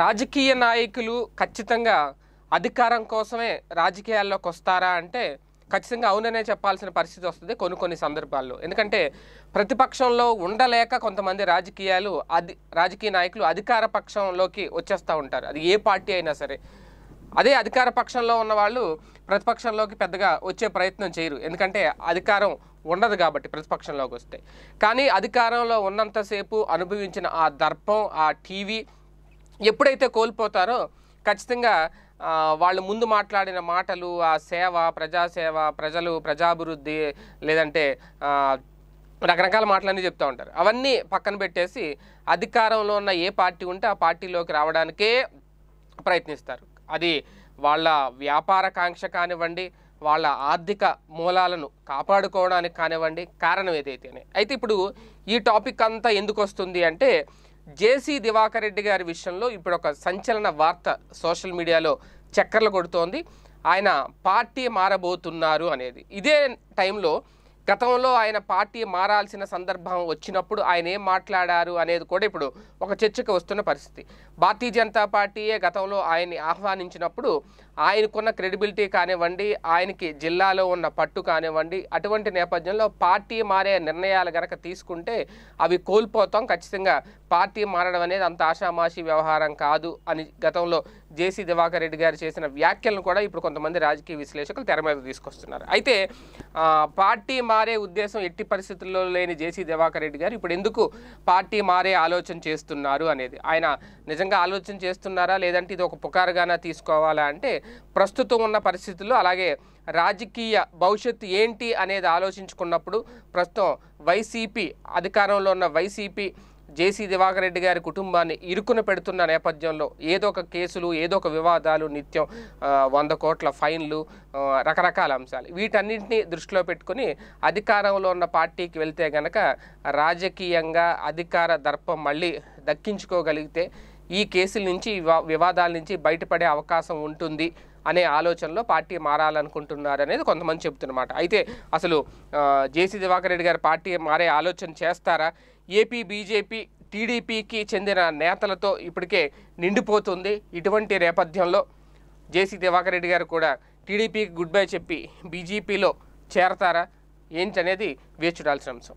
రాజకీయ నాయకులు ఖచ్చితంగా అధికారం కోసమే రాజకీయాల్లోకి వస్తారా అంటే ఖచ్చితంగా అవుననే చెప్పాల్సిన పరిస్థితి వస్తుంది కొన్ని కొన్ని సందర్భాల్లో ఎందుకంటే ప్రతిపక్షంలో ఉండలేక కొంతమంది రాజకీయాలు అది రాజకీయ నాయకులు అధికార పక్షంలోకి వచ్చేస్తూ ఉంటారు అది ఏ పార్టీ అయినా సరే అదే అధికార పక్షంలో ఉన్నవాళ్ళు ప్రతిపక్షంలోకి పెద్దగా వచ్చే ప్రయత్నం చేయరు ఎందుకంటే అధికారం ఉండదు కాబట్టి ప్రతిపక్షంలోకి వస్తే కానీ అధికారంలో ఉన్నంతసేపు అనుభవించిన ఆ దర్పం ఆ టీవీ ఎప్పుడైతే కోల్పోతారో ఖచ్చితంగా వాళ్ళు ముందు మాట్లాడిన మాటలు ఆ సేవ ప్రజాసేవ ప్రజలు ప్రజాభివృద్ధి లేదంటే రకరకాల మాటలన్నీ చెప్తూ ఉంటారు అవన్నీ పక్కన పెట్టేసి అధికారంలో ఉన్న ఏ పార్టీ ఉంటే ఆ పార్టీలోకి రావడానికే ప్రయత్నిస్తారు అది వాళ్ళ వ్యాపార కాంక్ష కానివ్వండి వాళ్ళ ఆర్థిక మూలాలను కాపాడుకోవడానికి కానివ్వండి కారణం ఏదైతేనే అయితే ఇప్పుడు ఈ టాపిక్ అంతా ఎందుకు వస్తుంది అంటే జేసీ దివాకర్ రెడ్డి గారి విషయంలో ఇప్పుడు ఒక సంచలన వార్త సోషల్ మీడియాలో చక్కర్లు కొడుతోంది ఆయన పార్టీ మారబోతున్నారు అనేది ఇదే టైంలో గతంలో ఆయన పార్టీ మారాల్సిన సందర్భం వచ్చినప్పుడు ఆయన ఏం మాట్లాడారు అనేది కూడా ఇప్పుడు ఒక చర్చకు వస్తున్న పరిస్థితి భారతీయ జనతా పార్టీయే గతంలో ఆయన్ని ఆహ్వానించినప్పుడు ఆయనకున్న క్రెడిబిలిటీ కానివ్వండి ఆయనకి జిల్లాలో ఉన్న పట్టు కానివ్వండి అటువంటి నేపథ్యంలో పార్టీ మారే నిర్ణయాలు గనక తీసుకుంటే అవి కోల్పోతాం ఖచ్చితంగా పార్టీ మారడం అనేది అంత ఆషామాషి వ్యవహారం కాదు అని గతంలో జేసీ దివాకర్ రెడ్డి గారు చేసిన వ్యాఖ్యలను కూడా ఇప్పుడు కొంతమంది రాజకీయ విశ్లేషకులు తెర మీద తీసుకొస్తున్నారు అయితే పార్టీ మారే ఉద్దేశం ఎట్టి పరిస్థితుల్లో లేని జేసీ దివాకర్ రెడ్డి గారు ఇప్పుడు ఎందుకు పార్టీ మారే ఆలోచన చేస్తున్నారు అనేది ఆయన నిజంగా ఆలోచన చేస్తున్నారా లేదంటే ఇది ఒక పుకారుగానా తీసుకోవాలా అంటే ప్రస్తుతం ఉన్న పరిస్థితుల్లో అలాగే రాజకీయ భవిష్యత్తు ఏంటి అనేది ఆలోచించుకున్నప్పుడు ప్రస్తుతం వైసీపీ అధికారంలో ఉన్న వైసీపీ జేసీ దివాకర్ రెడ్డి గారి కుటుంబాన్ని ఇరుకున పెడుతున్న నేపథ్యంలో ఏదో ఒక కేసులు ఏదో ఒక వివాదాలు నిత్యం వంద కోట్ల ఫైన్లు రకరకాల అంశాలు వీటన్నింటినీ దృష్టిలో పెట్టుకుని అధికారంలో ఉన్న పార్టీకి వెళ్తే గనక రాజకీయంగా అధికార దర్పం మళ్ళీ దక్కించుకోగలిగితే ఈ కేసుల నుంచి వివాదాల నుంచి బయటపడే అవకాశం ఉంటుంది అనే ఆలోచనలో పార్టీ మారాలనుకుంటున్నారు అనేది కొంతమంది చెబుతున్నమాట అయితే అసలు జేసీ దివాకర్ రెడ్డి గారు పార్టీ మారే ఆలోచన చేస్తారా ఏపీ బీజేపీ టీడీపీకి చెందిన నేతలతో ఇప్పటికే నిండిపోతుంది ఇటువంటి నేపథ్యంలో జేసీ దివాకర్ రెడ్డి గారు కూడా టీడీపీకి గుడ్ బై చెప్పి బీజేపీలో చేరతారా ఏంటనేది వేచి చూడాల్సిన అంశం